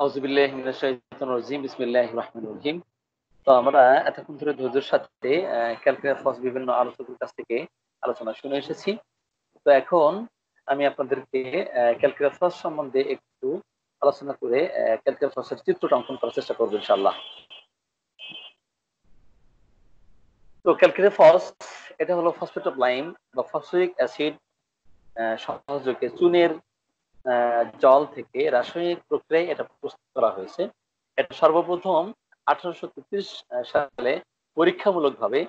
রহিম তো আমরা এতক্ষণ ধরে ধৈর্যের সাথে বিভিন্ন কাছ থেকে আলোচনা শুনে এসেছি তো এখন আমি আপনাদেরকে সম্বন্ধে একটু আলোচনা করে ক্যালকুলার চিত্রটা অঙ্কন করার চেষ্টা করবো ইনশাল্লাহ তো ক্যালকুলার এটা হলো ফসফেট অফ লাইম বা ফসফিক অ্যাসিড সহযোগে চুনের জল থেকে রাসায়নিক প্রক্রিয়ায় এটা প্রস্তুত করা হয়েছে এটা সর্বপ্রথম আঠারোশো সালে পরীক্ষামূলকভাবে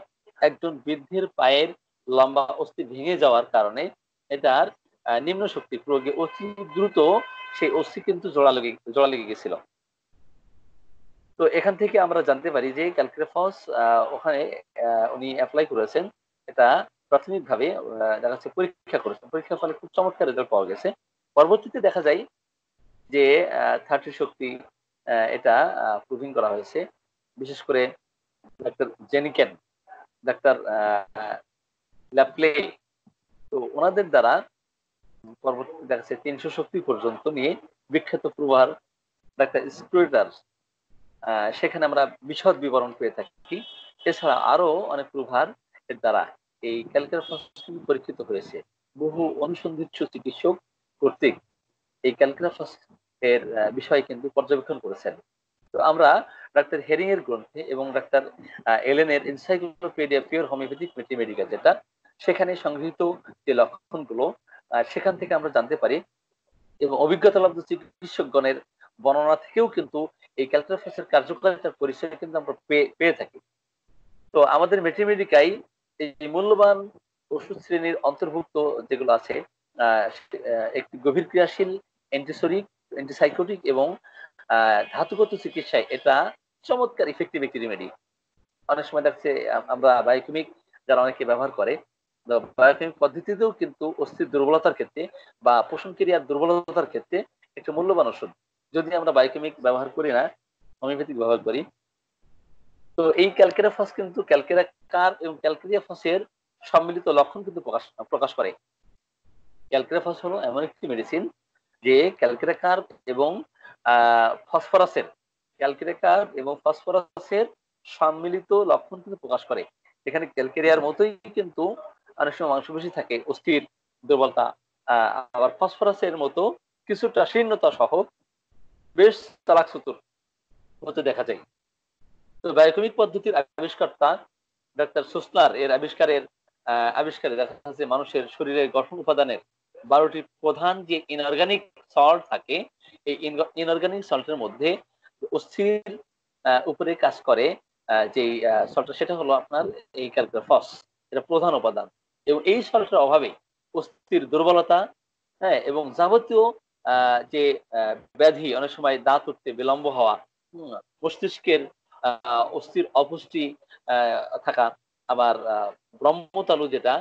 একজন বৃদ্ধির পায়ের লম্বা অস্থি ভেঙে যাওয়ার কারণে এটার নিম্ন শক্তি প্রয়োগে অতি দ্রুত সেই অস্থি কিন্তু জোড়া লেগে জোড়া লেগে গেছিল তো এখান থেকে আমরা জানতে পারি যে ক্যালক্রেফস ওখানে উনি অ্যাপ্লাই করেছেন এটা প্রাথমিকভাবে দেখা যাচ্ছে পরীক্ষা করেছেন পরীক্ষার ফলে খুব চমৎকার রেজাল্ট পাওয়া গেছে পরবর্তীতে দেখা যায় যে থার্টি শক্তি এটা প্রুভিং করা হয়েছে বিশেষ করে ডাক্তার জেনিকেন ডাক্তার ল্যাপ্লে তো ওনাদের দ্বারা পরবর্তীতে দেখা যাচ্ছে তিনশো শক্তি পর্যন্ত নিয়ে বিখ্যাত প্রভার ডাক্তার স্প্রেটার সেখানে আমরা বিশদ বিবরণ পেয়ে থাকি এছাড়া আরো অনেক প্রভার এর দ্বারা এই ক্যালকুলার পরীক্ষিত হয়েছে বহু অনুসন্ধিৎস চিকিৎসক কর্তৃক এই ক্যালকুলাস এর বিষয় কিন্তু পর্যবেক্ষণ করেছেন তো আমরা ডাক্তার হেরিং এর গ্রন্থে এবং ডাক্তার এলেন এর ইনসাইক্লোপিডিয়া পিওর হোমিওপ্যাথিক মেডিকেল যেটা সেখানে সংগৃহীত যে লক্ষণগুলো সেখান থেকে আমরা জানতে পারি এবং অভিজ্ঞতা লাভ চিকিৎসকগণের বর্ণনা থেকেও কিন্তু এই ক্যালকুলাসের কার্যকারিতার পরিচয় কিন্তু আমরা পেয়ে থাকি তো আমাদের মেট্রিমেডিকাই এই মূল্যবান ওষুধ শ্রেণীর অন্তর্ভুক্ত যেগুলো আছে একটি গভীর ক্রিয়াশীল অ্যান্টিসোরিক অ্যান্টিসাইকোটিক এবং ধাতুগত চিকিৎসায় এটা চমৎকার ইফেক্টিভ একটি রেমেডি অনেক সময় দেখছে আমরা বায়োকেমিক যারা অনেকে ব্যবহার করে বায়োকেমিক পদ্ধতিতেও কিন্তু অস্থির দুর্বলতার ক্ষেত্রে বা পোষণ ক্রিয়ার দুর্বলতার ক্ষেত্রে একটা মূল্যবান ওষুধ যদি আমরা বায়োকেমিক ব্যবহার করি না হোমিওপ্যাথিক ব্যবহার করি তো এই ক্যালকেরা ফস কিন্তু ক্যালকেরা কার এবং ক্যালকেরিয়া ফসের সম্মিলিত লক্ষণ কিন্তু প্রকাশ প্রকাশ করে ক্যালকেরাফস হলো এমন একটি মেডিসিন যে ক্যালকেরাকার এবং ফসফরাসের ক্যালকেরাকার এবং ফসফরাসের সম্মিলিত লক্ষণ কিন্তু প্রকাশ করে এখানে ক্যালকেরিয়ার মতোই কিন্তু অনেক সময় মাংসপেশি থাকে অস্থির দুর্বলতা আবার ফসফরাসের মতো কিছুটা শীর্ণতা সহ বেশ তালাক সুতুর হতে দেখা যায় তো বায়োকেমিক পদ্ধতির আবিষ্কর্তা ডাক্তার সুসনার এর আবিষ্কারের আবিষ্কারে দেখা যাচ্ছে মানুষের শরীরের গঠন উপাদানের বারোটি প্রধান যে ইনঅর্গানিক সল্ট থাকে এই ইনঅর্গানিক সল্টের মধ্যে অস্থির উপরে কাজ করে যে সল্টটা সেটা হলো আপনার এই ক্যালক্রোফস এটা প্রধান উপাদান এবং এই সল্টের অভাবে অস্থির দুর্বলতা হ্যাঁ এবং যাবতীয় যে ব্যাধি অনেক সময় দাঁত উঠতে বিলম্ব হওয়া মস্তিষ্কের অস্থির অপুষ্টি থাকা আবার ব্রহ্মতালু যেটা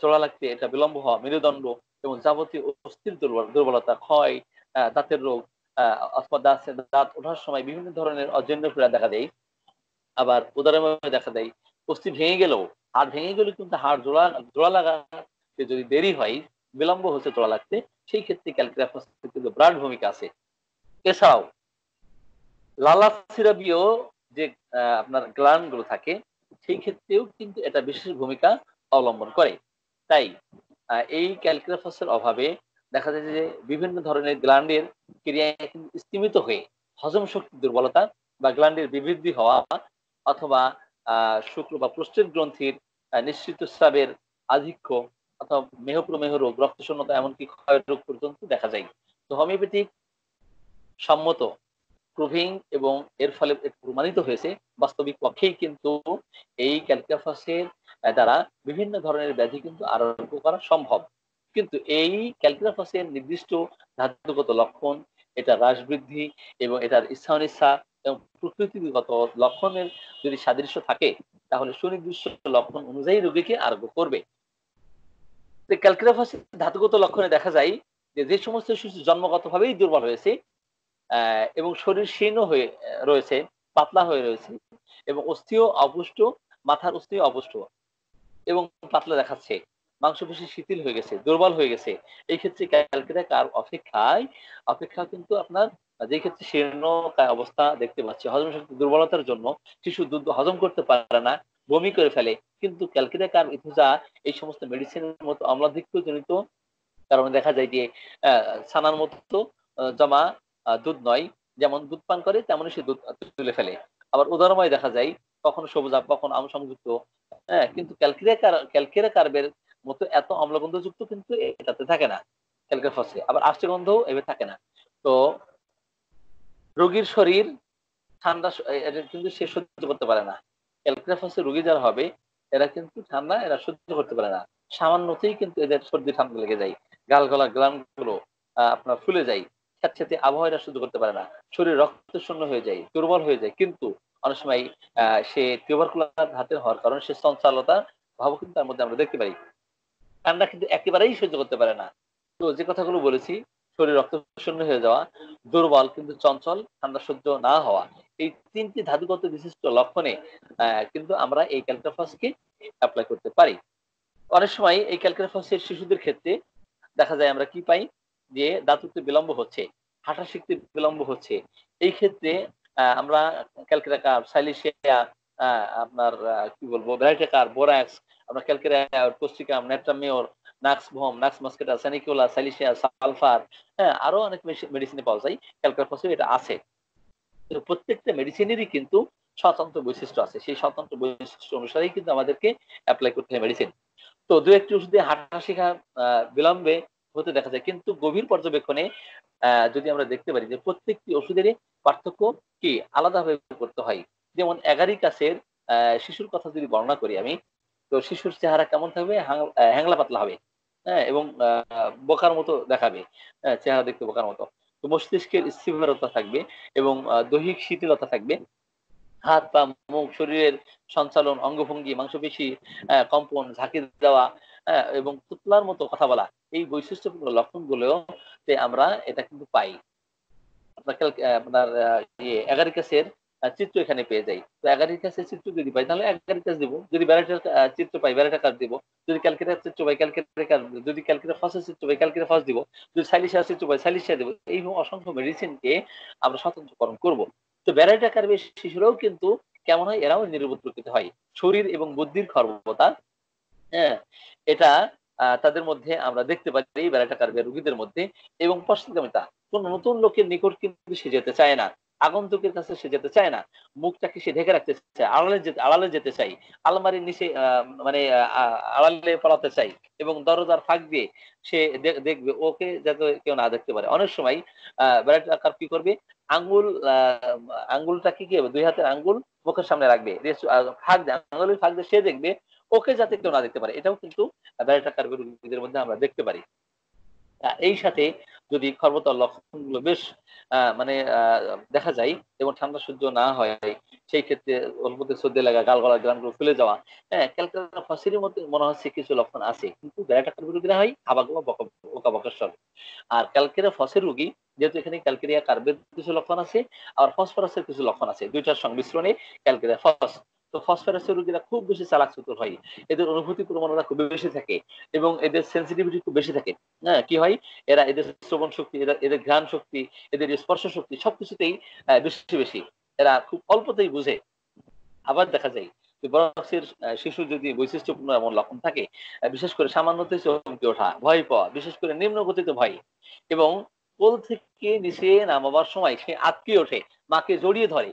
জোড়া লাগতে এটা বিলম্ব হওয়া মেরুদণ্ড এবং যাবতীয় অস্থির দুর্বলতা ক্ষয় দাঁতের রোগ দাঁত ওঠার সময় বিভিন্ন ধরনের অজন্য পীড়া দেখা দেয় আবার উদারভাবে দেখা দেয় অস্থি ভেঙে গেলেও হাড় ভেঙে গেলে কিন্তু হাড় জোড়া জোড়া লাগাতে যদি দেরি হয় বিলম্ব হচ্ছে জোড়া লাগতে সেই ক্ষেত্রে ক্যালকুলাস কিন্তু বিরাট ভূমিকা আছে এছাড়াও লালা সিরাবিও যে আপনার গ্লান গুলো থাকে সেই ক্ষেত্রেও কিন্তু এটা বিশেষ ভূমিকা অবলম্বন করে তাই এই ক্যালক্রাফাসের অভাবে দেখা যায় যে বিভিন্ন ধরনের গ্ল্যান্ডের ক্রিয়া স্তীমিত হয়ে হজম শক্তি দুর্বলতা বা গ্ল্যান্ডের বিবৃদ্ধি হওয়া অথবা শুক্র বা প্রস্তুত গ্রন্থির নিশ্চিত স্রাবের আধিক্য অথবা মেহপ্রমেহ রোগ রক্তশূন্যতা এমনকি ক্ষয় রোগ পর্যন্ত দেখা যায় তো হোমিওপ্যাথিক সম্মত প্রুভিং এবং এর ফলে প্রমাণিত হয়েছে বাস্তবিক পক্ষেই কিন্তু এই ক্যালকাফাসের দ্বারা বিভিন্ন ধরনের ব্যাধি কিন্তু আরোগ্য করা সম্ভব কিন্তু এই ক্যালকুলাফাসের নির্দিষ্ট ধাতুগত লক্ষণ এটা হ্রাস বৃদ্ধি এবং এটার ইচ্ছা এবং প্রকৃতিগত লক্ষণের যদি সাদৃশ্য থাকে তাহলে সুনির্দিষ্ট লক্ষণ অনুযায়ী রোগীকে আরোগ্য করবে ক্যালকুলাফাসের ধাতুগত লক্ষণে দেখা যায় যে যে সমস্ত শিশু জন্মগতভাবেই দুর্বল হয়েছে এবং শরীর শীর্ণ হয়ে রয়েছে পাতলা হয়ে রয়েছে এবং অস্থিও অপুষ্ট মাথার অস্থিও অপুষ্ট এবং পাতলা দেখাচ্ছে মাংসপেশি শিথিল হয়ে গেছে দুর্বল হয়ে গেছে এই ক্ষেত্রে ক্যালকেটা কার অপেক্ষায় অপেক্ষা কিন্তু আপনার যে ক্ষেত্রে শীর্ণ অবস্থা দেখতে পাচ্ছি হজম শক্তি দুর্বলতার জন্য শিশু দুধ হজম করতে পারে না বমি করে ফেলে কিন্তু ক্যালকেটা কার ইথুজা এই সমস্ত মেডিসিনের মতো অম্লাধিক্য জনিত কারণে দেখা যায় যে ছানার মতো জমা দুধ নয় যেমন দুধ পান করে তেমনই সে দুধ তুলে ফেলে আবার উদারময় দেখা যায় কখনো সবুজ কখনো আম সংযুক্ত হ্যাঁ কিন্তু ক্যালকেরিয়া কার্বের মতো এত অম্লগন্ধযুক্ত কিন্তু এটাতে থাকে না ক্যালকের ফসে আবার আষ্টে এভাবে থাকে না তো রোগীর শরীর ঠান্ডা কিন্তু সে সহ্য করতে পারে না ক্যালকেরিয়া রোগী যারা হবে এরা কিন্তু ঠান্ডা এরা সহ্য করতে পারে না সামান্যতেই কিন্তু এদের সর্দি ঠান্ডা লেগে যায় গাল গলা গুলো আপনার ফুলে যায় স্যাঁতস্যাঁতে আবহাওয়া এরা সহ্য করতে পারে না শরীর রক্ত শূন্য হয়ে যায় দুর্বল হয়ে যায় কিন্তু অনেক সময় সে টিউবারকুলার হাতে হওয়ার কারণে সে সঞ্চালতা ভাবো কিন্তু তার মধ্যে আমরা দেখতে পারি কান্না কিন্তু একেবারেই সহ্য করতে পারে না তো যে কথাগুলো বলেছি শরীর রক্ত শূন্য হয়ে যাওয়া দুর্বল কিন্তু চঞ্চল ঠান্ডা সহ্য না হওয়া এই তিনটি ধাতুগত বিশিষ্ট লক্ষণে কিন্তু আমরা এই ক্যালকাফসকে অ্যাপ্লাই করতে পারি অনেক সময় এই ক্যালকাফসের শিশুদের ক্ষেত্রে দেখা যায় আমরা কি পাই যে দাঁতুতে বিলম্ব হচ্ছে হাঁটা শিখতে বিলম্ব হচ্ছে এই ক্ষেত্রে আমরা ক্যালকেটা কার্ভ সাইলিশিয়া আপনার কি বলবো ভ্যারাইটি কার্ভ বোরাক্স আমরা ক্যালকেরা কোস্টিকাম নেট্রামিওর নাক্স ভোম নাক্স মাস্কেটা স্যানিকুলা সাইলিশিয়া সালফার হ্যাঁ আরো অনেক মেডিসিনে পাওয়া যায় ক্যালকেরা ফসফেট এটা আছে তো প্রত্যেকটা মেডিসিনেরই কিন্তু স্বতন্ত্র বৈশিষ্ট্য আছে সেই স্বতন্ত্র বৈশিষ্ট্য অনুসারেই কিন্তু আমাদেরকে অ্যাপ্লাই করতে হয় মেডিসিন তো দু একটি ওষুধে হাঁটা শেখা বিলম্বে হতে দেখা যায় কিন্তু গভীর পর্যবেক্ষণে যদি আমরা দেখতে পারি যে প্রত্যেকটি ওষুধের পার্থক্য কি আলাদাভাবে করতে হয় যেমন এগারি কাছের শিশুর কথা যদি বর্ণনা করি আমি তো শিশুর চেহারা কেমন থাকবে হ্যাংলা পাতলা হবে হ্যাঁ এবং বোকার মতো দেখাবে হ্যাঁ, চেহারা দেখতে বোকার মতো তো মস্তিষ্কের স্থিরতা থাকবে এবং দৈহিক শিথিলতা থাকবে হাত পা মুখ শরীরের সঞ্চালন অঙ্গভঙ্গি মাংসপেশি কম্পন ঝাঁকি দেওয়া হ্যাঁ এবং পুতলার মতো কথা বলা এই বৈশিষ্ট্যপূর্ণ লক্ষণ গুলো আমরা এটা কিন্তু পাই আপনার আপনার ইয়ে, এগারিকাসের চিত্র এখানে পেয়ে যাই তো এগারিকাসের চিত্র যদি পাই তাহলে এগারিকাস দিব যদি ব্যারাটার চিত্র পাই ব্যারাটা কাজ দিব যদি ক্যালকেটার চিত্র পাই ক্যালকেটার কাজ যদি ক্যালকেটার ফসের চিত্র পাই ক্যালকেটার ফস দিব যদি সাইলিশিয়া চিত্র পাই সাইলিশিয়া দিব এই অসংখ্য মেডিসিনকে আমরা স্বতন্ত্রকরণ করব তো ব্যারাটা কার্বে শিশুরাও কিন্তু কেমন হয় এরাও নির্বোধ প্রকৃত হয় শরীর এবং বুদ্ধির খর্বতা হ্যাঁ এটা তাদের মধ্যে আমরা দেখতে পারি বেড়াটা কারবিয়া রুগীদের মধ্যে এবং পশ্চাৎগামিতা কোন নতুন লোকের নিকট কিন্তু সে যেতে চায় না আগন্তুকের কাছে সে যেতে চায় না মুখটাকে সে ঢেকে রাখতে চায় আড়ালে যেতে আড়ালে যেতে চাই আলমারির নিচে মানে আড়ালে পড়াতে চাই এবং দরজার ফাঁক দিয়ে সে দেখবে ওকে যাতে কেউ না দেখতে পারে অনেক সময় বেড়াটা আকার কি করবে আঙ্গুল আঙ্গুলটাকে কি হবে দুই হাতের আঙ্গুল মুখের সামনে রাখবে ফাঁক দিয়ে আঙ্গুলের ফাঁক দিয়ে সে দেখবে ওকে যাতে কেউ না দেখতে পারে এটাও কিন্তু মধ্যে আমরা দেখতে পারি এই সাথে যদি লক্ষণ গুলো বেশ মানে দেখা যায় এবং ঠান্ডা সহ্য না হয় সেই ক্ষেত্রে অল্পতে সর্দি লাগা গাল গলা গুলো ফুলে যাওয়া হ্যাঁ ক্যালকাটা ফসিলের মধ্যে মনে হচ্ছে কিছু লক্ষণ আছে কিন্তু ব্যারাটাকার কার্বের হয় হাবা গুলো বকা সব আর ক্যালকেরা ফসের রুগী যেহেতু এখানে ক্যালকেরিয়া কার্বের কিছু লক্ষণ আছে আর ফসফরাসের কিছু লক্ষণ আছে দুইটার সংমিশ্রণে ক্যালকেরিয়া ফস তো ফসফরাসের রোগীরা খুব বেশি চালাক চতুর হয় এদের অনুভূতি প্রবণতা খুব বেশি থাকে এবং এদের সেন্সিটিভিটি খুব বেশি থাকে হ্যাঁ কি হয় এরা এদের শ্রবণ শক্তি এরা এদের ঘ্রাণ শক্তি এদের স্পর্শ শক্তি সবকিছুতেই বেশি বেশি এরা খুব অল্পতেই বুঝে আবার দেখা যায় বরক্সের শিশু যদি বৈশিষ্ট্যপূর্ণ এমন লক্ষণ থাকে বিশেষ করে সামান্য চমকে ওঠা ভয় পাওয়া বিশেষ করে নিম্ন গতিতে ভয় এবং কোল থেকে নিচে নামাবার সময় সে আটকে ওঠে মাকে জড়িয়ে ধরে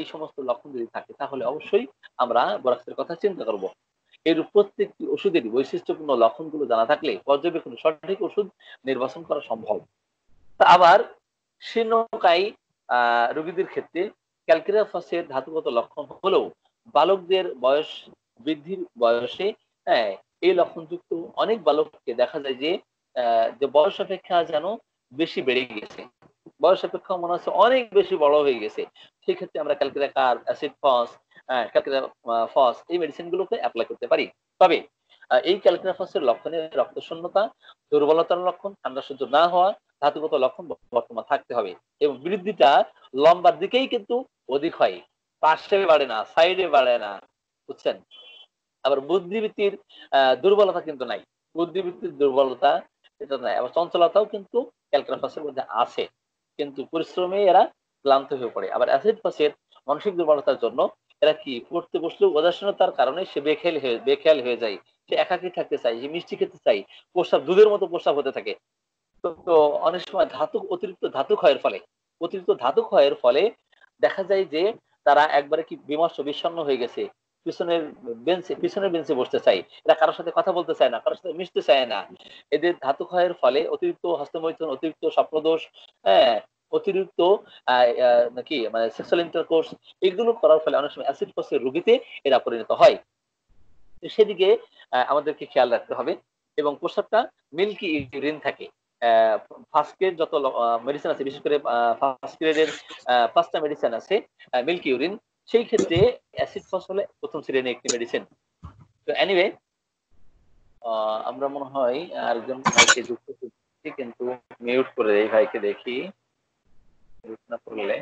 এই সমস্ত লক্ষণ যদি থাকে তাহলে অবশ্যই আমরা বরাক্সের কথা চিন্তা করব এর প্রত্যেকটি ওষুধের বৈশিষ্ট্যপূর্ণ লক্ষণগুলো জানা থাকলে পর্যবেক্ষণ সঠিক ওষুধ নির্বাচন করা সম্ভব আবার আহ রোগীদের ক্ষেত্রে ক্যালকেরিয়াফাসের ধাতুগত লক্ষণ হলেও বালকদের বয়স বৃদ্ধির বয়সে হ্যাঁ এই লক্ষণযুক্ত অনেক বালককে দেখা যায় যে যে বয়স অপেক্ষা যেন বেশি বেড়ে গিয়েছে বয়স অপেক্ষা মনে হচ্ছে অনেক বেশি বড় হয়ে গেছে সেক্ষেত্রে আমরা ক্যালকেরিয়া কার অ্যাসিড ফস ক্যালকেরিয়া ফস এই মেডিসিন গুলোকে অ্যাপ্লাই করতে পারি তবে এই ক্যালকেরিয়া ফসের লক্ষণে রক্ত শূন্যতা দুর্বলতার লক্ষণ ঠান্ডা সহ্য না হওয়া ধাতুগত লক্ষণ বর্তমান থাকতে হবে এবং বৃদ্ধিটা লম্বার দিকেই কিন্তু অধিক হয় পাশে বাড়ে না সাইডে বাড়ে না বুঝছেন আবার বুদ্ধিবৃত্তির দুর্বলতা কিন্তু নাই বুদ্ধিবৃত্তির দুর্বলতা এটা নাই আবার চঞ্চলতাও কিন্তু ফসের মধ্যে আছে কিন্তু পরিশ্রমে এরা ক্লান্ত হয়ে পড়ে আবার অ্যাসিড পাশের মানসিক দুর্বলতার জন্য এরা কি পড়তে বসলে উদাসীনতার কারণে সে বেখেল হয়ে বেখেয়াল হয়ে যায় সে একাকি থাকতে চাই সে মিষ্টি খেতে চাই প্রস্রাব দুধের মতো প্রস্রাব হতে থাকে তো অনেক সময় ধাতু অতিরিক্ত ধাতু ক্ষয়ের ফলে অতিরিক্ত ধাতু ক্ষয়ের ফলে দেখা যায় যে তারা একবারে কি বিমর্ষ বিষণ্ণ হয়ে গেছে পিছনের বেঞ্চে পিছনের বেঞ্চে বসতে চাই এরা কারোর সাথে কথা বলতে চায় না কারোর সাথে মিশতে চায় না এদের ধাতু ক্ষয়ের ফলে অতিরিক্ত হস্তমৈথুন অতিরিক্ত স্বপ্নদোষ হ্যাঁ অতিরিক্ত নাকি মানে সেক্সুয়াল ইন্টারকোর্স এগুলো করার ফলে অনেক সময় অ্যাসিড কোর্সের রুগীতে এরা পরিণত হয় সেদিকে আমাদেরকে খেয়াল রাখতে হবে এবং প্রস্রাবটা মিল্কি ইউরিন থাকে ফার্স্ট যত মেডিসিন আছে বিশেষ করে ফার্স্ট গ্রেডের পাঁচটা মেডিসিন আছে মিল্কি ইউরিন সেই ক্ষেত্রে অ্যাসিড ফস হলে প্রথম শ্রেণী একটি মেডিসিন তো এনিওয়ে আমরা মনে হয় আরেকজন ভাইকে যুক্ত করছি কিন্তু মিউট করে এই ভাইকে দেখি মিউট না করলে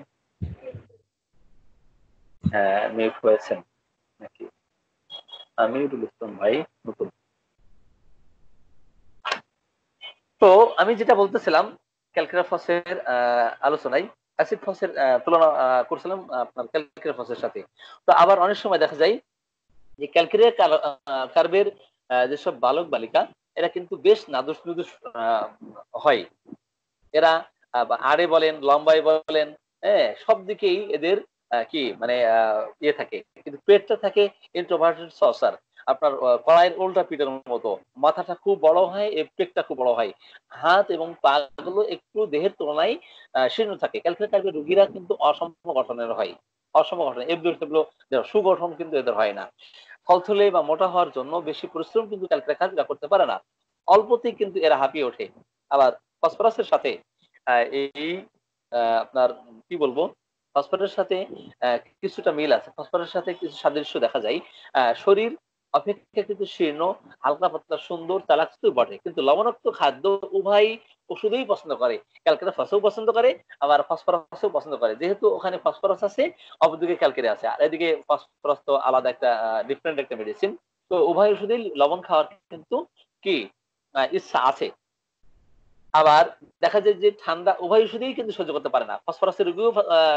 হ্যাঁ মিউট হয়েছেন নাকি আমি ইসলাম ভাই নতুন তো আমি যেটা বলতেছিলাম ক্যালকুলাফসের আলোচনায় অ্যাসিড ফসের তুলনা করছিলাম আপনার ক্যালকেরিয়া ফসের সাথে তো আবার অনেক সময় দেখা যায় যে ক্যালকেরিয়া কার্বের যেসব বালক বালিকা এরা কিন্তু বেশ নাদুস নুদুস হয় এরা আরে বলেন লম্বায় বলেন হ্যাঁ সব দিকেই এদের কি মানে ইয়ে থাকে কিন্তু পেটটা থাকে ইন্ট্রোভার্টেড সসার আপনার কড়াইয়ের উল্টা পিঠের মতো মাথাটা খুব বড় হয় পেটটা খুব বড় হয় হাত এবং পা গুলো একটু দেহের তুলনায় শীর্ণ থাকে ক্যালসিয়াম টাইপের রুগীরা কিন্তু অসম্ভব গঠনের হয় অসম্ভব গঠন এবদুল সুগঠন কিন্তু এদের হয় না ফলথলে বা মোটা হওয়ার জন্য বেশি পরিশ্রম কিন্তু ক্যালকুলেটার করতে পারে না অল্পতেই কিন্তু এরা হাঁপিয়ে ওঠে আবার ফসফরাসের সাথে এই আপনার কি বলবো ফসফরাসের সাথে কিছুটা মিল আছে ফসফরাসের সাথে কিছু সাদৃশ্য দেখা যায় শরীর অপেক্ষা কিন্তু শীর্ণ হালকা পাতলা সুন্দর তালাক্ত বটে কিন্তু লবণাক্ত খাদ্য উভয় ওষুধেই পছন্দ করে ক্যালকেরা ফসও পছন্দ করে আবার ফসফরাসও পছন্দ করে যেহেতু ওখানে ফসফরাস আছে অপরদিকে ক্যালকেরা আছে আর এদিকে ফসফরাস তো আলাদা একটা ডিফারেন্ট একটা মেডিসিন তো উভয় ওষুধেই লবণ খাওয়ার কিন্তু কি ইচ্ছা আছে আবার দেখা যায় যে ঠান্ডা উভয় ওষুধেই কিন্তু সহ্য করতে পারে না ফসফরাসের রোগীও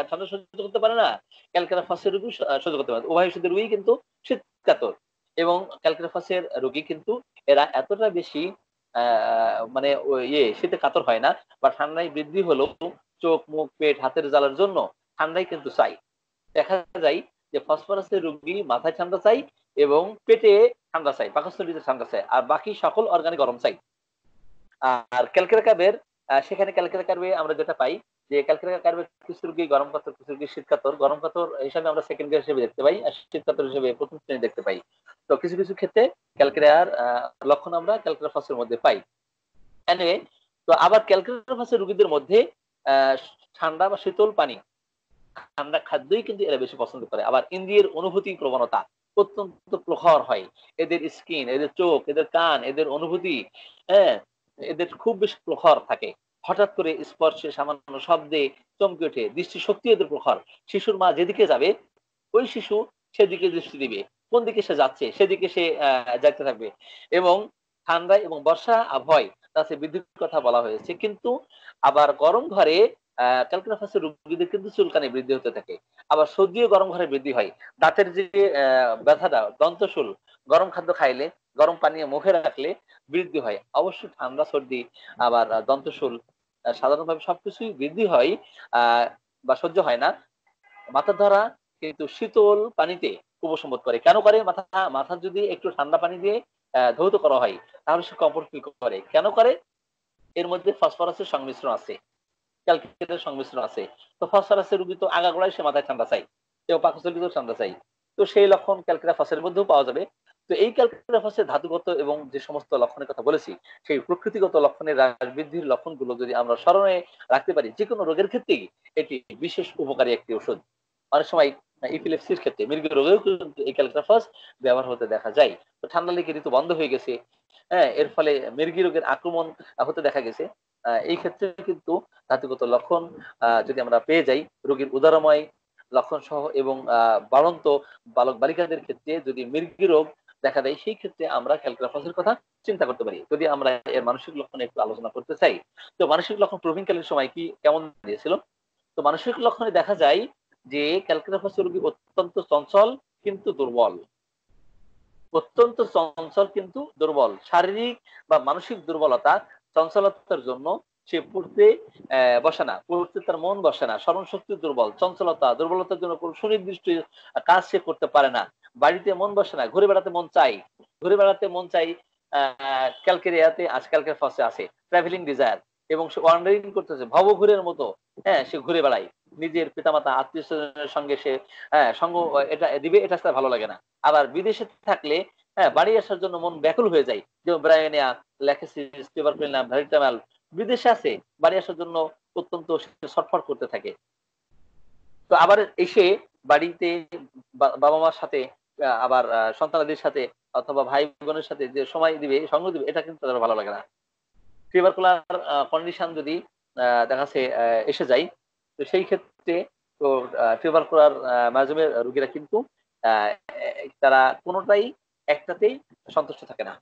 ঠান্ডা সহ্য করতে পারে না ক্যালকেরা ফসের রোগী সহ্য করতে পারে উভয় ওষুধের রোগী কিন্তু শীতকাতর এবং ক্যালক্রিফাসের রোগী কিন্তু এরা এতটা বেশি মানে ইয়ে শীতে কাতর হয় না বা ঠান্ডায় বৃদ্ধি হলো চোখ মুখ পেট হাতের জ্বালার জন্য ঠান্ডাই কিন্তু চাই দেখা যায় যে ফসফরাসের রোগী মাথায় ঠান্ডা চাই এবং পেটে ঠান্ডা চাই পাকস্থলীতে ঠান্ডা চাই আর বাকি সকল অর্গানে গরম চাই আর ক্যালকেরা সেখানে ক্যালকেরা আমরা যেটা পাই যে ক্যালকুলেটর কারবে কিছুর কি গরম কাতর কিছুর কি শীত কাতর গরম কাতর হিসাবে আমরা সেকেন্ড গ্রেড হিসেবে দেখতে পাই আর শীত কাতর হিসেবে প্রথম শ্রেণী দেখতে পাই তো কিছু কিছু ক্ষেত্রে ক্যালকুলেটর লক্ষণ আমরা ক্যালকুলেটর ফাসের মধ্যে পাই এনিওয়ে তো আবার ক্যালকুলেটর ফাসের রোগীদের মধ্যে ঠান্ডা বা শীতল পানি ঠান্ডা খাদ্যই কিন্তু এরা বেশি পছন্দ করে আবার ইন্দ্রিয়ের অনুভূতি প্রবণতা অত্যন্ত প্রখর হয় এদের স্কিন এদের চোখ এদের কান এদের অনুভূতি হ্যাঁ এদের খুব বেশি প্রখর থাকে হঠাৎ করে স্পর্শে সামান্য শব্দে চমকে ওঠে দৃষ্টিশক্তি ওদের প্রখর শিশুর মা যেদিকে যাবে ওই শিশু সেদিকে দৃষ্টি দিবে কোন দিকে সে যাচ্ছে সেদিকে সে যাইতে থাকবে এবং ঠান্ডা এবং বর্ষা আবহাওয়ায় তাতে বৃদ্ধির কথা বলা হয়েছে কিন্তু আবার গরম ঘরে ক্যালকুলাফাসের রোগীদের কিন্তু চুলকানি বৃদ্ধি হতে থাকে আবার সর্দিও গরম ঘরে বৃদ্ধি হয় দাঁতের যে ব্যথাটা দন্তশুল গরম খাদ্য খাইলে গরম পানীয় মুখে রাখলে বৃদ্ধি হয় অবশ্যই ঠান্ডা সর্দি আবার দন্তশুল সাধারণভাবে সবকিছুই বৃদ্ধি হয় বা সহ্য হয় না মাথা ধরা কিন্তু শীতল পানিতে উপসম্বোধ করে কেন করে মাথা মাথা যদি একটু ঠান্ডা পানি দিয়ে ধৌত করা হয় তাহলে সে কমফোর্ট ফিল করে কেন করে এর মধ্যে ফসফরাসের সংমিশ্রণ আছে ক্যালকেটের সংমিশ্রণ আছে তো ফসফরাসের রুগী তো আগাগোড়ায় সে মাথায় ঠান্ডা চাই এবং পাকস্থলিতেও ঠান্ডা চাই তো সেই লক্ষণ ক্যালকেটা ফসের মধ্যেও পাওয়া যাবে তো এই ক্যালকুলাফাসের ধাতুগত এবং যে সমস্ত লক্ষণের কথা বলেছি সেই প্রকৃতিগত লক্ষণের হ্রাস বৃদ্ধির লক্ষণগুলো যদি আমরা স্মরণে রাখতে পারি যে কোনো রোগের ক্ষেত্রেই এটি বিশেষ উপকারী একটি ওষুধ অনেক সময় ইপিলেপসির ক্ষেত্রে মৃগ রোগেও কিন্তু এই ক্যালকুলাফাস ব্যবহার হতে দেখা যায় তো ঠান্ডা লেগে ঋতু বন্ধ হয়ে গেছে হ্যাঁ এর ফলে মৃগী রোগের আক্রমণ হতে দেখা গেছে এই ক্ষেত্রে কিন্তু ধাতুগত লক্ষণ যদি আমরা পেয়ে যাই রোগীর উদারময় লক্ষণ সহ এবং বাড়ন্ত বালক বালিকাদের ক্ষেত্রে যদি মৃগী রোগ দেখা দেয় সেই ক্ষেত্রে আমরা ক্যালকুলাফাসের কথা চিন্তা করতে পারি যদি আমরা এর মানসিক লক্ষণ একটু আলোচনা করতে চাই তো মানসিক লক্ষণ প্রবীণকালের সময় কি কেমন দিয়েছিল তো মানসিক লক্ষণে দেখা যায় যে ক্যালকুলাফাস রোগী অত্যন্ত চঞ্চল কিন্তু দুর্বল অত্যন্ত চঞ্চল কিন্তু দুর্বল শারীরিক বা মানসিক দুর্বলতা চঞ্চলতার জন্য সে পড়তে বসে না পড়তে তার মন বসে না স্মরণ শক্তি দুর্বল চঞ্চলতা দুর্বলতার জন্য কোন সুনির্দিষ্ট কাজ সে করতে পারে না বাড়িতে মন বসে না ঘুরে বেড়াতে মন চাই ঘুরে বেড়াতে মন চাই কালকের এয়াতে আজকালকের ফার্স্টে আছে ট্রাভেলিং ডিজায়ার এবং সে ওয়ান্ডারিং করতেছে ভব ঘুরের মতো হ্যাঁ সে ঘুরে বেড়ায় নিজের পিতামাতা আত্মীয় স্বজনের সঙ্গে সে হ্যাঁ সঙ্গ এটা দিবে এটা তার ভালো লাগে না আবার বিদেশে থাকলে হ্যাঁ বাড়ি আসার জন্য মন ব্যাকুল হয়ে যায় যেমন ব্রায়ানিয়া ল্যাকেসিস টিবারকুলিনা ভ্যারিটামাল বিদেশে আছে বাড়ি আসার জন্য অত্যন্ত ছটফট করতে থাকে তো আবার এসে বাড়িতে বাবা মার সাথে আবার সন্তানাদের সাথে অথবা ভাই বোনের সাথে যে সময় দিবে সঙ্গ দিবে এটা কিন্তু তাদের ভালো লাগে না ট্রিবারকুলার কন্ডিশন যদি দেখা এসে যায় তো সেই ক্ষেত্রে তো ট্রিবারকুলার মাঝে রুগীরা কিন্তু তারা কোনোটাই একটাতেই সন্তুষ্ট থাকে না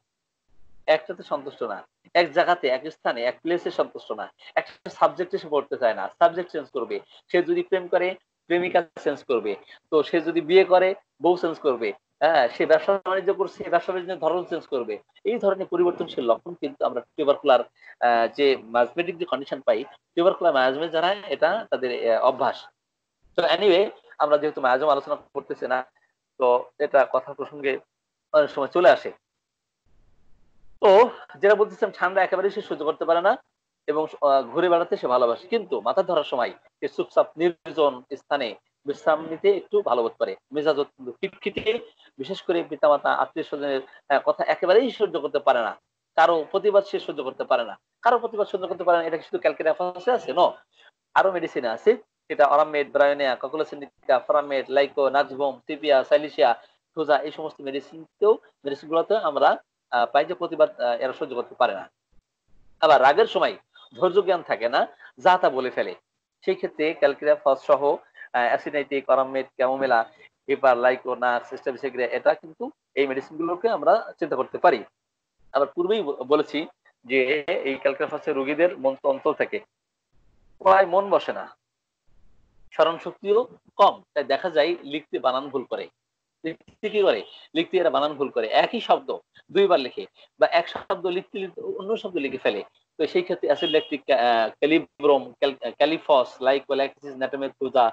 একটাতে সন্তুষ্ট না এক জায়গাতে এক স্থানে এক প্লেসে সন্তুষ্ট না একটা সাবজেক্টে সে পড়তে চায় না সাবজেক্ট চেঞ্জ করবে সে যদি প্রেম করে প্রেমিকা চেঞ্জ করবে তো সে যদি বিয়ে করে বউ চেঞ্জ করবে হ্যাঁ সে ব্যবসা বাণিজ্য করছে ব্যবসা বাণিজ্য ধরন চেঞ্জ করবে এই ধরনের পরিবর্তনশীল লক্ষণ কিন্তু আমরা টিউবারকুলার যে মাজমেটিক যে কন্ডিশন পাই টিউবারকুলার ম্যানেজমেন্ট যারা এটা তাদের অভ্যাস তো এনিওয়ে আমরা যেহেতু ম্যাজম আলোচনা করতেছি না তো এটা কথা প্রসঙ্গে অনেক সময় চলে আসে তো যেটা বলতেছিলাম ঠান্ডা একেবারেই সে সহ্য করতে পারে না এবং ঘুরে বেড়াতে সে ভালোবাসে কিন্তু মাথা ধরার সময় সে চুপচাপ নির্জন স্থানে বিশ্রাম নিতে একটু ভালো বোধ করে মেজাজ অত্যন্ত খিটখিটে বিশেষ করে পিতামাতা আত্মীয় স্বজনের কথা একেবারেই সহ্য করতে পারে না কারো প্রতিবাদ সে সহ্য করতে পারে না কারো প্রতিবাদ সহ্য করতে পারে না এটা শুধু ক্যালকেটাফাসে আছে ন আরো মেডিসিন আছে সেটা অরামেড ব্রায়নিয়া ককুলাসিনিকা ফরামেড লাইকো নাজবম টিপিয়া সাইলিশিয়া সোজা এই সমস্ত মেডিসিনকেও মেডিসিন গুলোতে আমরা পাই যে প্রতিবাদ এরা সহ্য করতে পারে না আবার রাগের সময় ধৈর্য জ্ঞান থাকে না যা তা বলে ফেলে সেই ক্ষেত্রে ক্যালকিরা ফস সহ অ্যাসিনাইটিক অরামেট ক্যামোমেলা হিপার সিস্টেম সিস্টাবিসেগ্রিয়া এটা কিন্তু এই মেডিসিনগুলোকে আমরা চিন্তা করতে পারি আমরা পূর্বেই বলেছি যে এই ক্যালকাফাসের রোগীদের মন অন্তর থেকে প্রায় মন বসে না স্মরণ শক্তিও কম তাই দেখা যায় লিখতে বানান ভুল করে লিখতে কি করে লিখতে এরা বানান ভুল করে একই শব্দ দুইবার লিখে বা এক শব্দ লিখতে লিখতে অন্য শব্দ লিখে ফেলে তো সেই ক্ষেত্রে অ্যাসিড ল্যাকটিক ক্যালিব্রোম ক্যালিফস লাইকোলাইটিস ন্যাটামেথুজা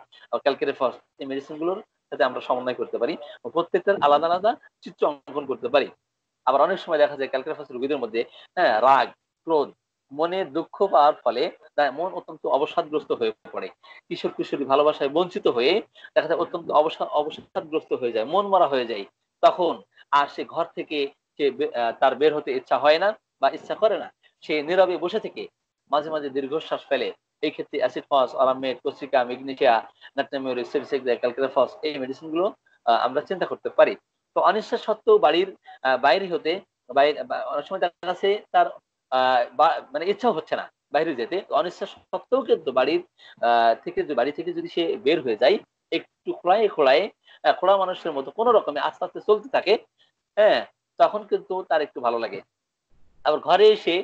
ক্যালকেরেফস এই মেডিসিন গুলোর সাথে আমরা সমন্বয় করতে পারি প্রত্যেকটার আলাদা আলাদা চিত্র অঙ্কন করতে পারি আবার অনেক সময় দেখা যায় ক্যালকেরেফস রোগীদের মধ্যে হ্যাঁ রাগ ক্রোধ মনে দুঃখ পাওয়ার ফলে তার মন অত্যন্ত অবসাদগ্রস্ত হয়ে পড়ে কিশোর কিশোরী ভালোবাসায় বঞ্চিত হয়ে দেখা যায় অত্যন্ত অবসাদ অবসাদগ্রস্ত হয়ে যায় মন মরা হয়ে যায় তখন আর সে ঘর থেকে সে তার বের হতে ইচ্ছা হয় না বা ইচ্ছা করে না সে নীরবে বসে থেকে মাঝে মাঝে দীর্ঘশ্বাস ফেলে এই ক্ষেত্রে অ্যাসিড ফস আরামেট কোসিকা ম্যাগনেশিয়া ক্যালকেরাফস এই মেডিসিন গুলো আমরা চিন্তা করতে পারি তো অনিশ্চয় সত্ত্বেও বাড়ির বাইরে হতে অনেক সময় দেখা কাছে তার মানে ইচ্ছা হচ্ছে না বাইরে যেতে অনিশ্চয় সত্ত্বেও কিন্তু বাড়ির থেকে বাড়ি থেকে যদি সে বের হয়ে যায় একটু খোলায় খোলায় খোলা মানুষের মতো কোনো রকমে আস্তে আস্তে চলতে থাকে হ্যাঁ তখন কিন্তু তার একটু ভালো লাগে আবার ঘরে এসে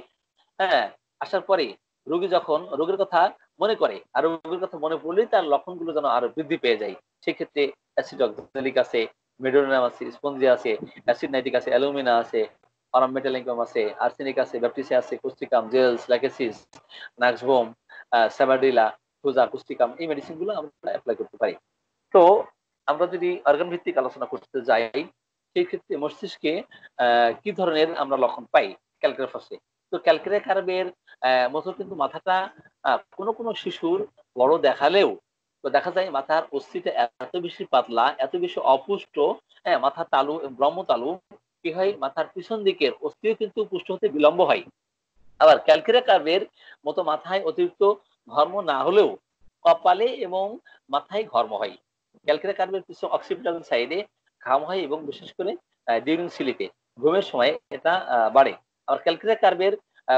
হ্যাঁ আসার পরে রোগী যখন রোগের কথা মনে করে আর রোগের কথা মনে পড়লেই তার লক্ষণগুলো যেন আরো বৃদ্ধি পেয়ে যায় সেক্ষেত্রে অ্যাসিডক্সেলিক আছে মেডোনাম আছে স্পঞ্জি আছে অ্যাসিড নাইটিক আছে অ্যালুমিনা আছে অরাম মেটালিঙ্কম আছে আর্সেনিক আছে ব্যাপটিসি আছে কুস্তিকাম জেলস ল্যাকেসিস নাক্সবোম স্যাবাডিলা খুজা কুস্তিকাম এই মেডিসিন গুলো আমরা অ্যাপ্লাই করতে পারি তো আমরা যদি অর্গান ভিত্তিক আলোচনা করতে যাই সেই ক্ষেত্রে মস্তিষ্কে কি ধরনের আমরা লক্ষণ পাই ক্যালগ্রাফাসে তো ক্যালকেরিয়া কার্বের মতো কিন্তু মাথাটা কোনো কোনো শিশুর বড় দেখালেও তো দেখা যায় মাথার অস্থিটা এত বেশি পাতলা এত বেশি অপুষ্ট হ্যাঁ মাথার তালু তালু কি হয় মাথার পিছন দিকের অস্থিও কিন্তু পুষ্ট হতে বিলম্ব হয় আবার ক্যালকেটা কার্বের মতো মাথায় অতিরিক্ত ঘর্ম না হলেও কপালে এবং মাথায় ঘর্ম হয় ক্যালকেরিয়া কার্বের পিছন অক্সিপিটাল সাইডে ঘাম হয় এবং বিশেষ করে ডিউরিং স্লিপে ঘুমের সময় এটা বাড়ে আর ক্যালকেরিয়া কার্বের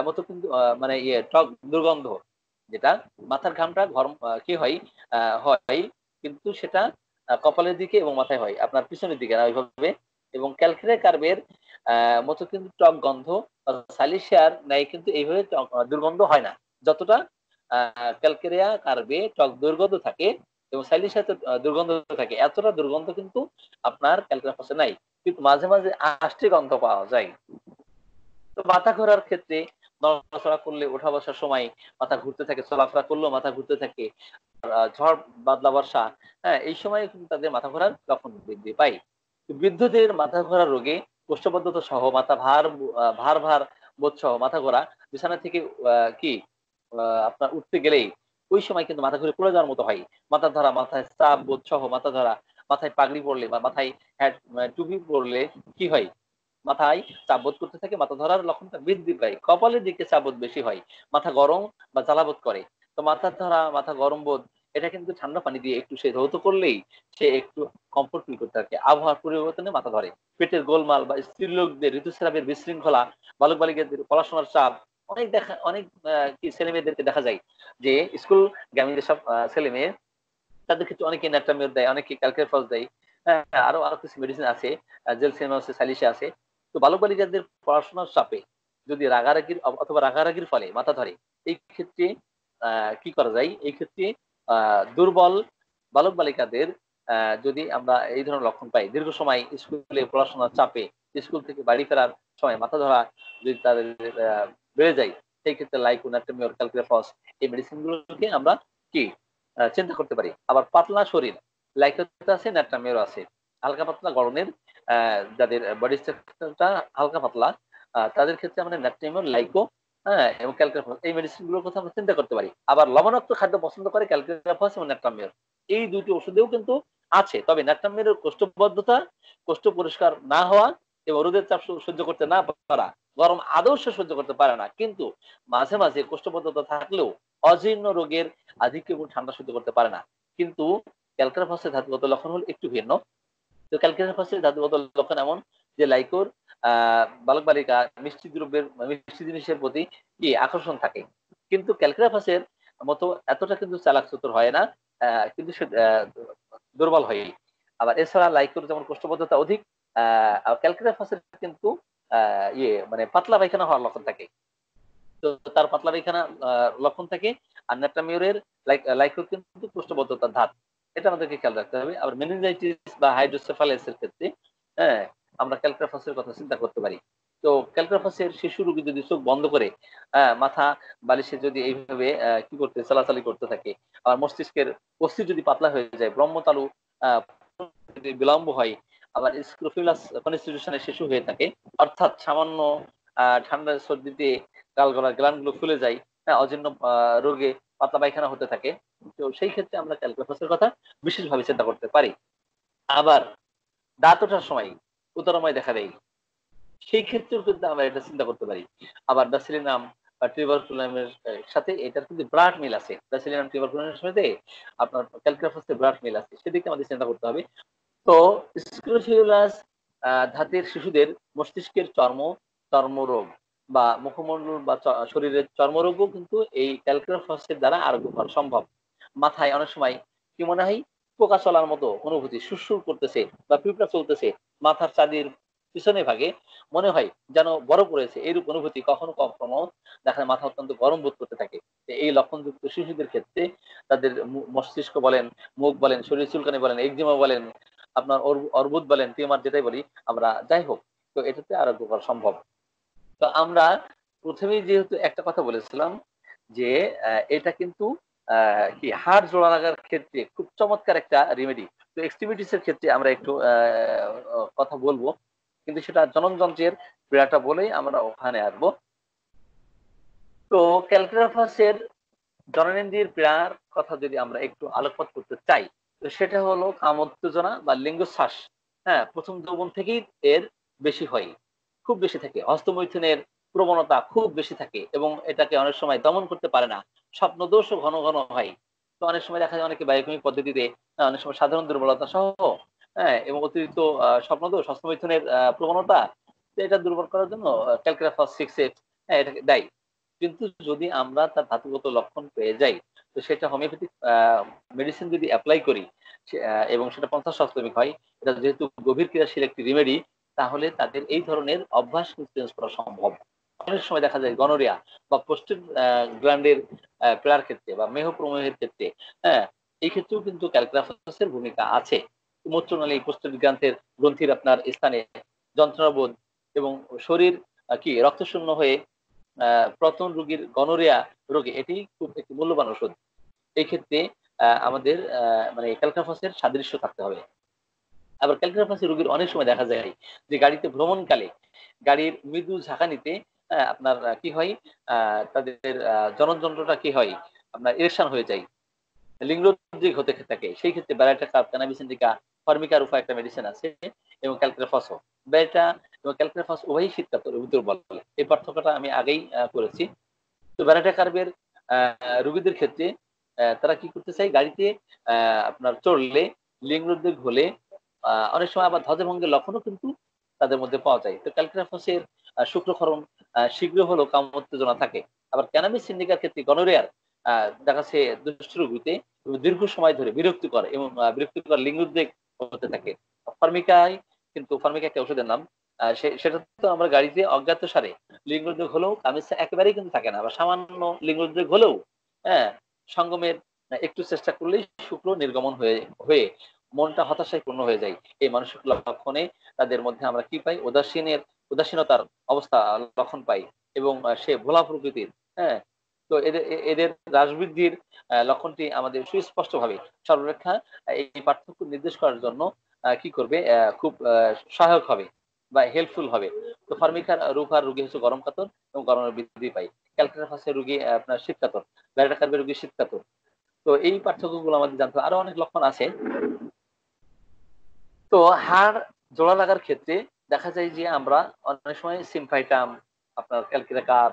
মতো কিন্তু মানে ইয়ে টক দুর্গন্ধ যেটা মাথার ঘামটা গরম কি হয় হয় কিন্তু সেটা কপালের দিকে এবং মাথায় হয় আপনার পিছনের দিকে না ওইভাবে এবং ক্যালকেরিয়া কার্বের মতো কিন্তু টক গন্ধ সালিশিয়ার নাই কিন্তু এইভাবে দুর্গন্ধ হয় না যতটা ক্যালকেরিয়া কার্বে টক দুর্গন্ধ থাকে এবং সাইলের তো দুর্গন্ধ থাকে এতটা দুর্গন্ধ কিন্তু আপনার ফসে নাই কিন্তু মাঝে মাঝে আষ্টে গন্ধ পাওয়া যায় তো মাথা ঘোরার ক্ষেত্রে নড়াচড়া করলে ওঠা বসার সময় মাথা ঘুরতে থাকে চলাফেরা করলেও মাথা ঘুরতে থাকে ঝড় বাদলা বর্ষা হ্যাঁ এই সময় কিন্তু তাদের মাথা ঘোরার লক্ষণ বৃদ্ধি পায় বৃদ্ধদের মাথা ঘোরা রোগে কোষ্ঠবদ্ধতা সহ মাথা ভার ভার ভার বোধ সহ মাথা ঘোরা বিছানা থেকে কি আপনার উঠতে গেলেই ওই সময় কিন্তু মাথা ঘুরে পড়ে যাওয়ার মতো হয় মাথা ধরা মাথায় চাপ বোধ সহ মাথা ধরা মাথায় পাগড়ি পড়লে বা মাথায় হ্যাট মানে টুপি পরলে কি হয় মাথায় চাবত করতে থাকে মাথা ধরার লক্ষণটা বৃদ্ধি পায় কপালের দিকে চাবত বেশি হয় মাথা গরম বা জ্বালাবোধ করে তো মাথা ধরা মাথা গরম বোধ এটা কিন্তু ঠান্ডা পানি দিয়ে একটু সে ধৌত করলেই সে একটু কমফোর্ট ফিল করতে থাকে আবহাওয়ার পরিবর্তনে মাথা ধরে পেটের গোলমাল বা স্ত্রীলোকদের ঋতুস্রাবের বিশৃঙ্খলা বালক বালিকাদের পড়াশোনার চাপ অনেক দেখা অনেক কি ছেলে মেয়েদেরকে দেখা যায় যে স্কুল গ্রামীণ সব ছেলে মেয়ে তাদের ক্ষেত্রে অনেকে ন্যাটামিও দেয় অনেকে ক্যালকের ফলস দেয় হ্যাঁ, আরো আরো কিছু মেডিসিন আছে জেল সিনেমা আছে সালিশে আছে তো বালক বালিকাদের পড়াশোনার চাপে যদি রাগারাগির অথবা রাগারাগির ফলে মাথা ধরে এই ক্ষেত্রে কি করা যায় এই ক্ষেত্রে দুর্বল বালক বালিকাদের যদি আমরা এই ধরনের লক্ষণ পাই দীর্ঘ সময় স্কুলে পড়াশোনার চাপে স্কুল থেকে বাড়ি ফেরার সময় মাথা ধরা যদি তাদের বেড়ে যায় সেই ক্ষেত্রে লাইকোনাটেমিওর ক্যালক্রিয়াফস এই মেডিসিন গুলোকে আমরা কি চিন্তা করতে পারি আবার পাতলা শরীর লাইকোটা আছে ন্যাট্রামিওর আছে হালকা পাতলা গরমের যাদের বডি স্ট্রাকচারটা হালকা পাতলা তাদের ক্ষেত্রে আমরা ন্যাট্রিমল লাইকো হ্যাঁ এবং এই কথা আমরা চিন্তা করতে পারি আবার লবণাক্ত খাদ্য পছন্দ করে এবং ন্যাট্রামিয়র এই দুটি ওষুধেও কিন্তু আছে তবে পরিষ্কার না হওয়া এবং রোদের চাপ সহ্য করতে না পারা গরম আদর্শ সহ্য করতে পারে না কিন্তু মাঝে মাঝে কোষ্ঠবদ্ধতা থাকলেও অজীর্ণ রোগের আধিক্য এবং ঠান্ডা সহ্য করতে পারে না কিন্তু ক্যালকাফসের ধাতুগত লক্ষণ হল একটু ভিন্ন তো ক্যালকুলেশন ফার্স্টের ধাতুগত লক্ষণ এমন যে লাইকোর বালক বালিকা মিষ্টি দ্রব্যের মিষ্টি জিনিসের প্রতি কি আকর্ষণ থাকে কিন্তু ক্যালকুলাফাসের মতো এতটা কিন্তু চালাক চতুর হয় না কিন্তু সে দুর্বল হয় আবার এছাড়া লাইকোর যেমন কষ্টবদ্ধতা অধিক আহ ক্যালকুলাফাসের কিন্তু ইয়ে মানে পাতলা পায়খানা হওয়ার লক্ষণ থাকে তো তার পাতলা পায়খানা লক্ষণ থাকে আর ন্যাট্রামিউরের লাইকোর কিন্তু কষ্টবদ্ধতার ধাত এটা আমাদেরকে খেয়াল রাখতে হবে আবার মেনিনজাইটিস বা হাইড্রোসেফালাইসের ক্ষেত্রে হ্যাঁ আমরা ক্যালক্রাফাসের কথা চিন্তা করতে পারি তো ক্যালক্রাফাসের শিশু রোগী যদি চোখ বন্ধ করে হ্যাঁ, মাথা বালিশে যদি এইভাবে কি করতে চালাচালি করতে থাকে আর মস্তিষ্কের অস্থির যদি পাতলা হয়ে যায় ব্রহ্মতালু যদি বিলম্ব হয় আবার স্ক্রোফিলাস কনস্টিটিউশনের শিশু হয়ে থাকে অর্থাৎ সামান্য ঠান্ডা সর্দিতে গাল গলার গ্লানগুলো খুলে যায় হ্যাঁ, অজীর্ণ রোগে পাতলা পায়খানা হতে থাকে তো সেই ক্ষেত্রে আমরা ক্যালকুলাসের কথা বিশেষভাবে চিন্তা করতে পারি আবার দাঁত ওঠার সময় উত্তরময় দেখা দেয় সেই ক্ষেত্রেও কিন্তু আমরা এটা চিন্তা করতে পারি আবার ডাসিলিনাম বা ট্রিভারকুলামের সাথে এটার কিন্তু ব্লাড মিল আছে ডাসিলিনাম ট্রিভারকুলামের সাথে আপনার ক্যালকুলাসের ব্লাড মিল আছে সেদিকে আমাদের চিন্তা করতে হবে তো স্ক্রোসিউলাস ধাতের শিশুদের মস্তিষ্কের চর্ম চর্মরোগ বা মুখমণ্ডল বা শরীরের চর্মরোগও কিন্তু এই ক্যালক্রিয়াফসের দ্বারা আরোগ্য করা সম্ভব মাথায় অনেক সময় কি মনে হয় পোকা চলার মতো অনুভূতি সুরসুর করতেছে বা পিঁপড়া চলতেছে মাথার চাঁদির পিছনে ভাগে মনে হয় যেন বড় পড়েছে এইরূপ অনুভূতি কখনো কখনো দেখা মাথা অত্যন্ত গরম বোধ করতে থাকে এই লক্ষণযুক্ত শিশুদের ক্ষেত্রে তাদের মস্তিষ্ক বলেন মুখ বলেন শরীর চুলকানি বলেন একজিমা বলেন আপনার অর্বুদ বলেন টিউমার যেটাই বলি আমরা যাই হোক তো এটাতে আরোগ্য করা সম্ভব তো আমরা প্রথমেই যেহেতু একটা কথা বলেছিলাম যে এটা কিন্তু কি হাড় জোড়া লাগার ক্ষেত্রে খুব চমৎকার একটা রেমেডি তো এক্সট্রিমিটিস এর ক্ষেত্রে আমরা একটু কথা বলবো কিন্তু সেটা জনমযন্ত্রের পীড়াটা বলেই আমরা ওখানে আসবো তো ক্যালকুলাফাসের জননেন্দ্রিয়ের পীড়ার কথা যদি আমরা একটু আলোকপাত করতে চাই তো সেটা হলো কামোত্তেজনা বা লিঙ্গশ্বাস হ্যাঁ প্রথম যৌবন থেকেই এর বেশি হয় খুব বেশি থাকে হস্তমৈথুনের প্রবণতা খুব বেশি থাকে এবং এটাকে অনেক সময় দমন করতে পারে না স্বপ্নদোষও ঘন ঘন হয় তো অনেক সময় দেখা যায় অনেকে বায়ুকমিক পদ্ধতিতে অনেক সময় সাধারণ দুর্বলতা সহ হ্যাঁ এবং অতিরিক্ত স্বপ্নদোষ হস্তমৈথুনের প্রবণতা এটা দুর্বল করার জন্য ক্যালকুলাফাস হ্যাঁ এটাকে দেয় কিন্তু যদি আমরা তার ধাতুগত লক্ষণ পেয়ে যাই তো সেটা হোমিওপ্যাথিক মেডিসিন যদি অ্যাপ্লাই করি এবং সেটা পঞ্চাশ সপ্তমিক হয় এটা যেহেতু গভীর ক্রিয়াশীল একটি রিমেডি তাহলে তাদের এই ধরনের অভ্যাস চেঞ্জ করা সম্ভব অনেক সময় দেখা যায় গনোরিয়া বা পোস্টের গ্ল্যান্ডের পীড়ার ক্ষেত্রে বা মেহ প্রমেহের ক্ষেত্রে হ্যাঁ এই ক্ষেত্রেও কিন্তু ক্যালকুলাফাসের ভূমিকা আছে মূত্রনালী পোস্টের গ্রন্থের গ্রন্থির আপনার স্থানে যন্ত্রণাবোধ এবং শরীর কি রক্তশূন্য হয়ে প্রথম রোগীর গনোরিয়া রোগে এটি খুব একটি মূল্যবান ওষুধ এই ক্ষেত্রে আমাদের মানে ক্যালকাফাসের সাদৃশ্য থাকতে হবে আবার ক্যালকুলাফাসি রোগীর অনেক সময় দেখা যায় যে গাড়িতে ভ্রমণকালে গাড়ির মৃদু ঝাঁকানিতে আপনার কি হয় তাদের জনযন্ত্রটা কি হয় আপনার ইরেকশন হয়ে যায় লিঙ্গোদ্রিক হতে থাকে সেই ক্ষেত্রে ব্যারাটাকা ক্যানাবিসেন্টিকা ফর্মিকার উপায় একটা মেডিসিন আছে এবং ক্যালক্রেফসও ব্যারাটা এবং ক্যালক্রেফস উভয়ই শীতকাত দুর্বল এই পার্থক্যটা আমি আগেই করেছি তো ব্যারাটা কার্বের রোগীদের ক্ষেত্রে তারা কি করতে চাই গাড়িতে আপনার চড়লে লিঙ্গোদ্রিক হলে অনেক সময় আবার ধ্বজভঙ্গের লক্ষণও কিন্তু তাদের মধ্যে পাওয়া যায় তো ক্যালকিনাফসের শুক্রকরণ শীঘ্র হলো কাম উত্তেজনা থাকে আবার ক্যানাবিস সিন্ডিকার ক্ষেত্রে গনোরিয়ার দেখাচ্ছে দুষ্ট রোগীতে দীর্ঘ সময় ধরে বিরক্তি করে এবং বিরক্তিকর উদ্বেগ হতে থাকে ফার্মিকায় কিন্তু ফার্মিকা একটা ওষুধের নাম সেটা তো আমরা গাড়িতে অজ্ঞাত সারে লিঙ্গ উদ্বেগ হলেও কামিজ একেবারেই কিন্তু থাকে না বা সামান্য লিঙ্গ উদ্বেগ হলেও হ্যাঁ সঙ্গমের একটু চেষ্টা করলেই শুক্র নির্গমন হয়ে হয়ে মনটা হতাশায় পূর্ণ হয়ে যায় এই মানসিক লক্ষণে তাদের মধ্যে আমরা কি পাই উদাসীনের উদাসীনতার অবস্থা লক্ষণ পাই এবং সে ভোলা প্রকৃতির হ্যাঁ তো এদের এদের রাজবৃদ্ধির লক্ষণটি আমাদের সুস্পষ্টভাবে সর্বরেখা এই পার্থক্য নির্দেশ করার জন্য কি করবে খুব সহায়ক হবে বা হেল্পফুল হবে তো ফার্মিকার রোগ আর হচ্ছে গরম কাতর এবং গরমের বৃদ্ধি পাই ক্যালকাটাফাসের রুগী আপনার শীত কাতর ব্যারাটা কার্বের রুগী শীত কাতর তো এই পার্থক্যগুলো আমাদের জানতে হবে আরো অনেক লক্ষণ আছে তো হাড় জোড়া লাগার ক্ষেত্রে দেখা যায় যে আমরা অনেক সময় সিমফাইটাম আপনার ক্যালকিরাকার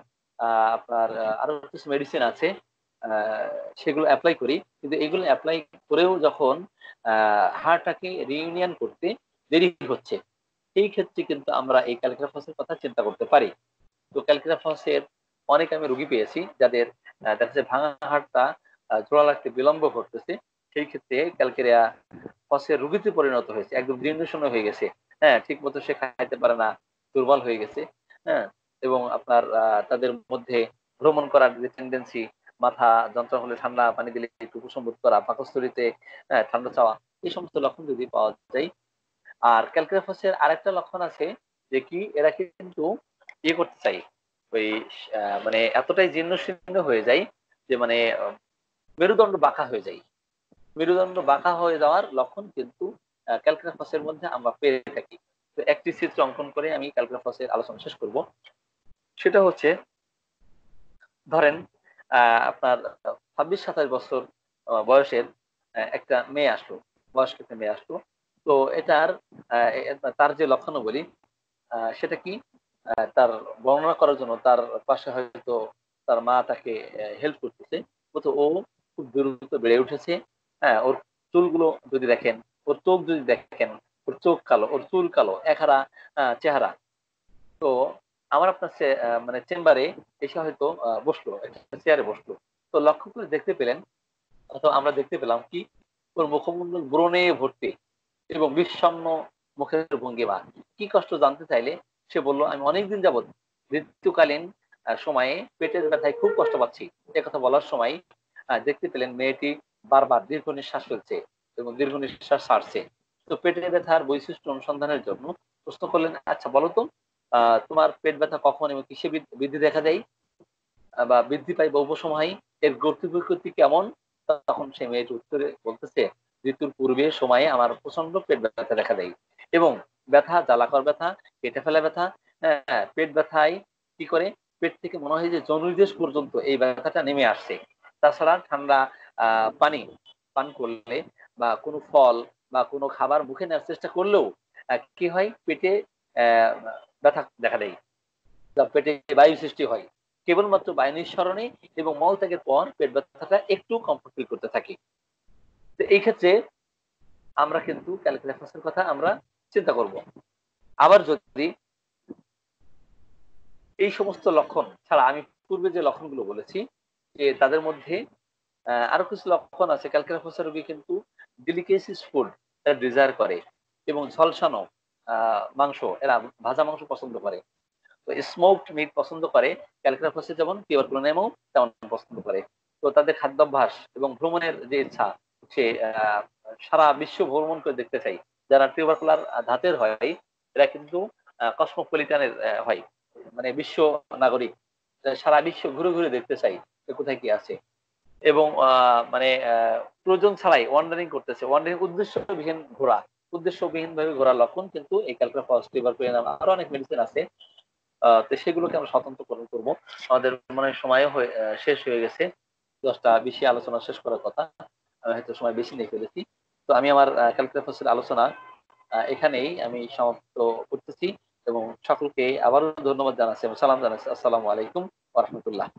আপনার আরো কিছু মেডিসিন আছে সেগুলো অ্যাপ্লাই করি কিন্তু এগুলো অ্যাপ্লাই করেও যখন হাড়টাকে রিউনিয়ন করতে দেরি হচ্ছে সেই ক্ষেত্রে কিন্তু আমরা এই ক্যালকিরাফসের কথা চিন্তা করতে পারি তো ক্যালকিরাফসের অনেক আমি রুগী পেয়েছি যাদের দেখা যাচ্ছে ভাঙা হাড়টা জোড়া লাগতে বিলম্ব ঘটতেছে সেই ক্ষেত্রে ক্যালকেরিয়া ফসের রুগীতে পরিণত হয়েছে একদম জীর্ণশূন্য হয়ে গেছে হ্যাঁ ঠিক মতো সে খাইতে পারে না দুর্বল হয়ে গেছে হ্যাঁ এবং আপনার তাদের মধ্যে ভ্রমণ করার যে টেন্ডেন্সি মাথা যন্ত্রণা হলে ঠান্ডা পানি দিলে একটু বোধ করা পাকস্থলিতে হ্যাঁ, ঠান্ডা চাওয়া এই সমস্ত লক্ষণ যদি পাওয়া যায় আর ফসের আরেকটা লক্ষণ আছে যে কি এরা কিন্তু ইয়ে করতে চাই ওই মানে এতটাই জীর্ণ শীর্ণ হয়ে যায় যে মানে মেরুদণ্ড বাঁকা হয়ে যায় মেরুদণ্ড বাঁকা হয়ে যাওয়ার লক্ষণ কিন্তু ক্যালক্রাফসের মধ্যে আমরা পেয়ে থাকি তো একটি চিত্র অঙ্কন করে আমি ক্যালক্রাফসের আলোচনা শেষ করব সেটা হচ্ছে ধরেন আপনার ছাব্বিশ সাতাশ বছর বয়সের একটা মেয়ে আসলো বয়স্ক একটা মেয়ে আসলো তো এটার তার যে লক্ষণ বলি সেটা কি তার বর্ণনা করার জন্য তার পাশে হয়তো তার মা তাকে হেল্প করতেছে ও খুব দ্রুত বেড়ে উঠেছে হ্যাঁ ওর চুলগুলো যদি দেখেন ওর চোখ যদি দেখেন ওর চোখ কালো ওর চুল কালো একহারা চেহারা তো আমার আপনার মানে চেম্বারে এসে হয়তো বসলো চেয়ারে বসলো তো লক্ষ্য করে দেখতে পেলেন অথবা আমরা দেখতে পেলাম কি ওর মুখমন্ডল ব্রণে ভর্তি এবং বিষণ্ন মুখের ভঙ্গিমা কি কষ্ট জানতে চাইলে সে বলল আমি অনেকদিন যাবৎ মৃত্যুকালীন সময়ে পেটের ব্যথায় খুব কষ্ট পাচ্ছি একথা বলার সময় দেখতে পেলেন মেয়েটি বারবার দীর্ঘ নিঃশ্বাস ফেলছে এবং দীর্ঘ নিঃশ্বাস ছাড়ছে তো পেটের ব্যথার বৈশিষ্ট্য অনুসন্ধানের জন্য প্রশ্ন করলেন আচ্ছা বলো তো তোমার পেট ব্যথা কখন এবং কিসে বৃদ্ধি দেখা দেয় বা বৃদ্ধি পাই বা উপসময় এর গতি কেমন তখন সে মেয়েটি উত্তরে বলতেছে ঋতুর পূর্বে সময়ে আমার প্রচন্ড পেট ব্যথা দেখা দেয় এবং ব্যথা জ্বালাকর ব্যথা পেটে ফেলা ব্যথা হ্যাঁ পেট ব্যথায় কি করে পেট থেকে মনে হয় যে জনুদেশ পর্যন্ত এই ব্যথাটা নেমে আসছে তাছাড়া ঠান্ডা পানি পান করলে বা কোনো ফল বা কোনো খাবার মুখে নেওয়ার চেষ্টা করলেও কি হয় পেটে ব্যথা দেখা দেয় পেটে বায়ু সৃষ্টি হয় কেবলমাত্র বায়ু নিঃসরণে এবং মল ত্যাগের পর পেট ব্যথাটা একটু কমফোর্ট ফিল করতে থাকে তো এই ক্ষেত্রে আমরা কিন্তু ক্যালকুলেশনের কথা আমরা চিন্তা করব আবার যদি এই সমস্ত লক্ষণ ছাড়া আমি পূর্বে যে লক্ষণগুলো বলেছি যে তাদের মধ্যে আরো কিছু লক্ষণ আছে ক্যালকেরা ফোসা রোগী কিন্তু ডেলিকেসিস ফুড ডিজায়ার করে এবং ঝলসানো মাংস এরা ভাজা মাংস পছন্দ করে তো স্মোকড মিট পছন্দ করে ক্যালকেরা যেমন যেমন পিওরকুলোনেমও তেমন পছন্দ করে তো তাদের খাদ্যাভ্যাস এবং ভ্রমণের যে ইচ্ছা সে সারা বিশ্ব ভ্রমণ করে দেখতে চাই যারা টিউবারকুলার ধাতের হয় এরা কিন্তু কসমোপলিটানের হয় মানে বিশ্ব নাগরিক সারা বিশ্ব ঘুরে ঘুরে দেখতে চাই কোথায় কি আছে এবং মানে প্রয়োজন ছাড়াই ওয়ান্ডারিং করতেছে ওয়ান্ডারিং উদ্দেশ্যবিহীন ঘোরা উদ্দেশ্যবিহীন ভাবে ঘোরার লক্ষণ কিন্তু এই ক্যালকুলা ফলস লিভার পেয়ে আরো অনেক মেডিসিন আছে তো সেগুলোকে আমরা স্বতন্ত্র করণ করবো আমাদের মানে সময় শেষ হয়ে গেছে দশটা বেশি আলোচনা শেষ করার কথা আমি হয়তো সময় বেশি নিয়ে ফেলেছি তো আমি আমার ক্যালকুলা ফলসের আলোচনা এখানেই আমি সমাপ্ত করতেছি এবং সকলকে আবারও ধন্যবাদ জানাচ্ছি এবং সালাম জানাচ্ছি আসসালামু আলাইকুম রহমতুল্লাহ